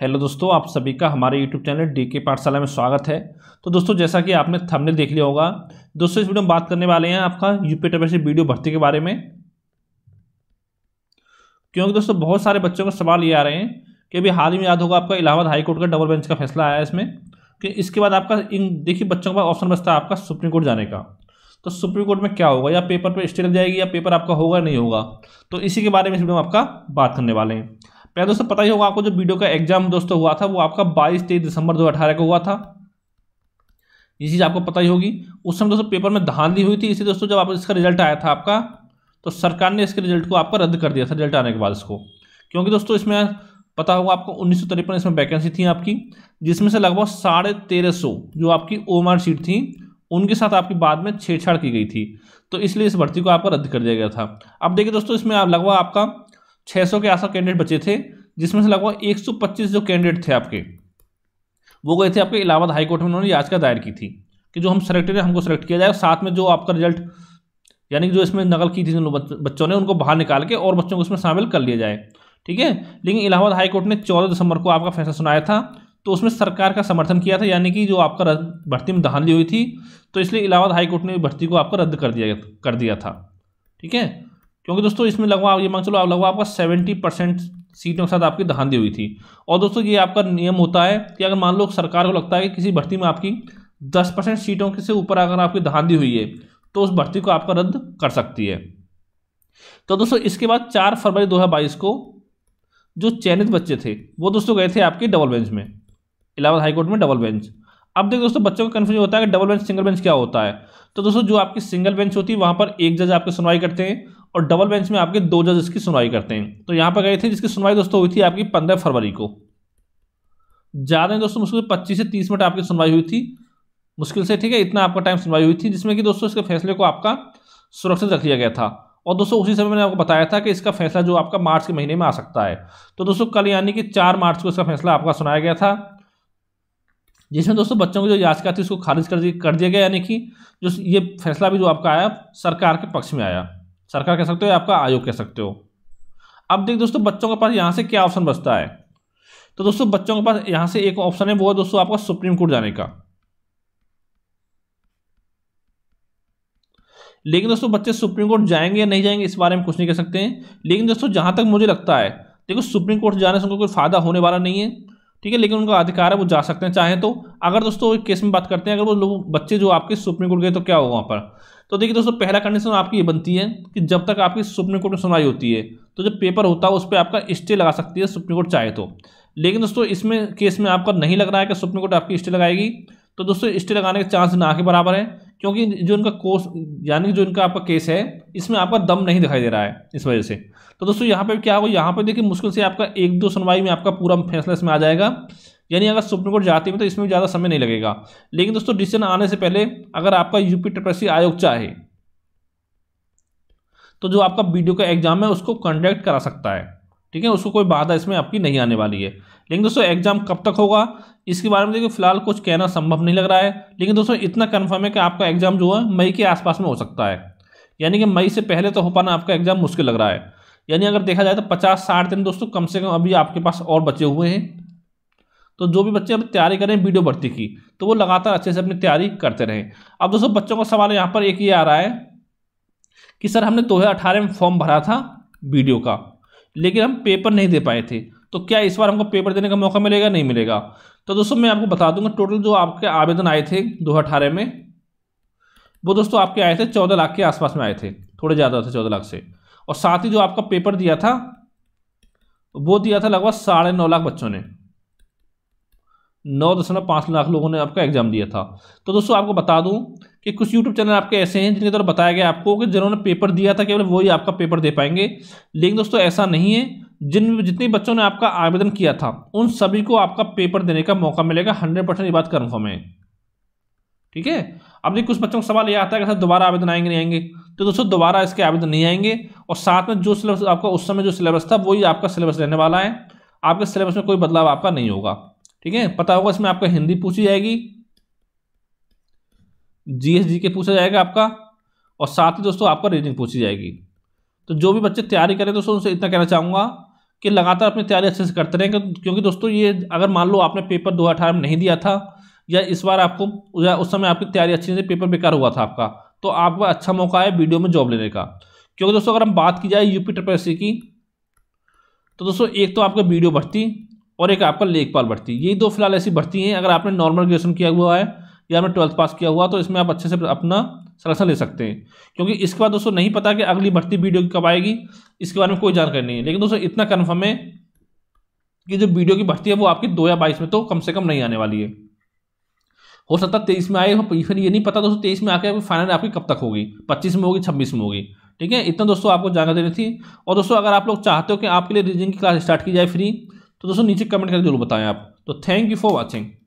hello दोस्तों आप सभी का हमारे यूट्यूब चैनल डी के पाठशाला में स्वागत है तो दोस्तों जैसा कि आपने थंबनेल देख लिया होगा दोस्तों इस वीडियो में बात करने वाले हैं आपका यूपी टेबल वीडियो भर्ती के बारे में क्योंकि दोस्तों बहुत सारे बच्चों का सवाल ये आ रहे हैं कि अभी हाल ही में याद होगा आपका इलाहाबाद हाईकोर्ट का डबल बेंच का फैसला आया इसमें कि इसके बाद आपका इन देखिए बच्चों का ऑप्शन बचता है आपका सुप्रीम कोर्ट जाने का तो सुप्रीम कोर्ट में क्या होगा या पेपर पर स्टे लग जाएगी या पेपर आपका होगा नहीं होगा तो इसी के बारे में इस वीडियो में आपका बात करने वाले हैं पहले दोस्तों पता ही होगा आपको जो वीडियो का एग्जाम दोस्तों हुआ था वो आपका बाईस तेईस दिसंबर दो को हुआ था ये चीज़ आपको पता ही होगी उस समय दोस्तों पेपर में धांधली हुई थी इसलिए दोस्तों जब आप इसका रिजल्ट आया था आपका तो सरकार ने इसके रिजल्ट को आपका रद्द कर दिया था रिजल्ट आने के बाद इसको क्योंकि दोस्तों इसमें पता होगा आपको उन्नीस इसमें वैकेंसी थी आपकी जिसमें से लगभग साढ़े तेरह सौ जो आपकी ओमार सीट थी उनके साथ आपकी बाद में छेड़छाड़ की गई थी तो इसलिए इस भर्ती को आपका रद्द कर दिया गया था अब देखिए दोस्तों इसमें लगभग आपका सौ के आसपास कैंडिडेट बचे थे जिसमें से लगभग पच्चीस जो कैंडिडेट थे आपके वो गए थे आपके इलाहाबाद हाईकोर्ट में उन्होंने याचिका दायर की थी कि जो हम सेलेक्टेड हैं हमको सेलेक्ट किया जाए साथ में जो आपका रिजल्ट यानी कि जो इसमें नकल की थी जिन बच्चों ने उनको बाहर निकाल के और बच्चों को इसमें शामिल कर लिया जाए ठीक है लेकिन इलाहाबाद हाईकोर्ट ने चौदह दिसंबर को आपका फैसला सुनाया था तो उसमें सरकार का समर्थन किया था यानी कि जो आपका भर्ती में धांधली हुई थी तो इसलिए इलाहाबाद हाईकोर्ट ने भर्ती को आपका रद्द कर दिया कर दिया था ठीक है क्योंकि दोस्तों इसमें लगवा ये मान चलो आप लगवा आपका सेवेंटी परसेंट सीटों के साथ आपकी धांधली हुई थी और दोस्तों ये आपका नियम होता है कि अगर मान लो सरकार को लगता है कि किसी भर्ती में आपकी दस परसेंट सीटों के से ऊपर अगर आपकी धांधली हुई है तो उस भर्ती को आपका रद्द कर सकती है तो दोस्तों इसके बाद चार फरवरी दो को जो चयनित बच्चे थे वो दोस्तों गए थे आपके डबल बेंच में इलाहाबाद हाईकोर्ट में डबल बेंच अब देखो दोस्तों बच्चों को कन्फ्यूज होता है कि डबल बेंच सिंगल बेंच क्या होता है तो दोस्तों जो आपकी सिंगल बेंच होती है वहाँ पर एक जज आपकी सुनवाई करते हैं और डबल बेंच में आपके दो जज इसकी सुनवाई करते हैं तो यहाँ पर गए थे जिसकी सुनवाई दोस्तों हुई थी आपकी पंद्रह फरवरी को ज़्यादा दोस्तों मुश्किल पच्चीस से तीस मिनट आपकी सुनवाई हुई थी मुश्किल से ठीक है इतना आपका टाइम सुनवाई हुई थी जिसमें कि दोस्तों इसके फैसले को आपका सुरक्षित रख लिया गया था और दोस्तों उसी समय मैंने आपको बताया था कि इसका फैसला जो आपका मार्च के महीने में आ सकता है तो दोस्तों कल यानी कि चार मार्च को इसका फैसला आपका सुनाया गया था जिसमें दोस्तों बच्चों की जो याचिका थी उसको खारिज कर दिया कर दिया गया यानी कि जो ये फैसला भी जो आपका आया सरकार के पक्ष में आया सरकार कह सकते हो आपका आयोग कह सकते हो अब देख दोस्तों बच्चों के पास यहाँ से क्या ऑप्शन बचता है तो दोस्तों बच्चों के पास यहाँ से एक ऑप्शन है वो है दोस्तों आपका सुप्रीम कोर्ट जाने का लेकिन दोस्तों बच्चे सुप्रीम कोर्ट जाएंगे या नहीं जाएंगे इस बारे में कुछ नहीं कह सकते हैं लेकिन दोस्तों जहाँ तक मुझे लगता है देखो सुप्रीम कोर्ट जाने से उनको कोई फायदा होने वाला नहीं है ठीक है लेकिन उनका अधिकार है वो जा सकते हैं चाहे तो अगर दोस्तों एक केस में बात करते हैं अगर वो लोग बच्चे जो आपके सुप्रीम कोर्ट गए तो क्या होगा वहाँ पर तो देखिए दोस्तों पहला कंडीशन आपकी ये बनती है कि जब तक आपकी सुप्रीम कोर्ट में सुनवाई होती है तो जब पेपर होता है उस पर आपका स्टे लगा सकती है सुप्रीम कोर्ट चाहे तो लेकिन दोस्तों इसमें केस में आपका नहीं लग रहा है कि सुप्रीम कोर्ट आपकी स्टे लगाएगी तो दोस्तों स्टे लगाने के चांस ना के बराबर है क्योंकि जो इनका कोर्स यानी कि जो इनका आपका केस है इसमें आपका दम नहीं दिखाई दे रहा है इस वजह से तो दोस्तों यहाँ पे क्या होगा यहाँ पे देखिए मुश्किल से आपका एक दो सुनवाई में आपका पूरा फैसला इसमें आ जाएगा यानी अगर सुप्रीम कोर्ट जाते हैं तो इसमें ज़्यादा समय नहीं लगेगा लेकिन दोस्तों डिसीजन आने से पहले अगर आपका यूपी ट्रिपल आयोग चाहे तो जो आपका वीडियो का एग्जाम है उसको कंडक्ट करा सकता है ठीक है उसको कोई बाधा इसमें आपकी नहीं आने वाली है लेकिन दोस्तों एग्जाम कब तक होगा इसके बारे में देखिए फिलहाल कुछ कहना संभव नहीं लग रहा है लेकिन दोस्तों इतना कन्फर्म है कि आपका एग्जाम जो है मई के आसपास में हो सकता है यानी कि मई से पहले तो हो पाना आपका एग्जाम मुश्किल लग रहा है यानी अगर देखा जाए तो पचास साठ दिन दोस्तों कम से कम अभी आपके पास और बचे हुए हैं तो जो भी बच्चे अब तैयारी करें वीडियो भर्ती की तो वो लगातार अच्छे से अपनी तैयारी करते रहें अब दोस्तों बच्चों का सवाल यहाँ पर एक ये आ रहा है कि सर हमने दो हज़ार अठारह में फॉर्म भरा था वीडियो का लेकिन हम पेपर नहीं दे पाए थे तो क्या इस बार हमको पेपर देने का मौका मिलेगा नहीं मिलेगा तो दोस्तों मैं आपको बता दूंगा टोटल जो आपके आवेदन आए थे दो में वो दोस्तों आपके आए थे चौदह लाख के आसपास में आए थे थोड़े ज़्यादा थे चौदह लाख से और साथ ही जो आपका पेपर दिया था वो दिया था लगभग साढ़े नौ लाख बच्चों ने नौ दशमलव पाँच लाख लोगों ने आपका एग्ज़ाम दिया था तो दोस्तों आपको बता दूं कि कुछ यूट्यूब चैनल आपके ऐसे हैं जिनके द्वारा बताया गया आपको कि जिन्होंने पेपर दिया था केवल वही आपका पेपर दे पाएंगे लेकिन दोस्तों ऐसा नहीं है जिन जितने बच्चों ने आपका आवेदन किया था उन सभी को आपका पेपर देने का मौका मिलेगा हंड्रेड परसेंट ये बात कन्फर्म है ठीक है अब देखिए कुछ बच्चों का सवाल ये आता है कि सर दोबारा आवेदन आएंगे नहीं आएंगे तो दोस्तों दोबारा इसके आवेदन नहीं आएंगे और साथ में जो सिलेबस आपका उस समय जो सिलेबस था वही आपका सिलेबस रहने वाला है आपके सिलेबस में कोई बदलाव आपका नहीं होगा ठीक है पता होगा इसमें आपका हिंदी पूछी जाएगी जी के पूछा जाएगा आपका और साथ ही दोस्तों आपका रीजनिंग पूछी जाएगी तो जो भी बच्चे तैयारी करें दोस्तों उनसे इतना कहना चाहूँगा कि लगातार अपनी तैयारी अच्छे से करते रहें क्योंकि दोस्तों ये अगर मान लो आपने पेपर दो में नहीं दिया था या इस बार आपको या उस समय आपकी तैयारी अच्छी नहीं थी पेपर बेकार हुआ था आपका तो आपका अच्छा मौका है वीडियो में जॉब लेने का क्योंकि दोस्तों अगर हम बात की जाए यूपी ट्रिपल सी की तो दोस्तों एक तो आपका वीडियो भर्ती और एक आपका लेखपाल भर्ती यही दो फिलहाल ऐसी भर्ती हैं अगर आपने नॉर्मल ग्रेजुएशन किया हुआ है या मैं ट्वेल्थ पास किया हुआ तो इसमें आप अच्छे से अपना सलेक्शन ले सकते हैं क्योंकि इसके बाद दोस्तों नहीं पता कि अगली भर्ती वीडियो कब आएगी इसके बारे में कोई जानकारी नहीं है लेकिन दोस्तों इतना कन्फर्म है कि जो वीडियो की भर्ती है वो आपकी दो या बाईस में तो कम से कम नहीं आने वाली है हो सकता है तेईस में आए फिर ये नहीं पता दोस्तों तेईस में आके फाइनल आपकी कब तक होगी पच्चीस में होगी छब्बीस में होगी ठीक है इतना दोस्तों आपको जानकारी देनी थी और दोस्तों अगर आप लोग चाहते हो कि आपके लिए रीजनिंग की क्लास स्टार्ट की जाए फ्री तो दोस्तों नीचे कमेंट करके जरूर बताएं आप तो थैंक यू फॉर वॉचिंग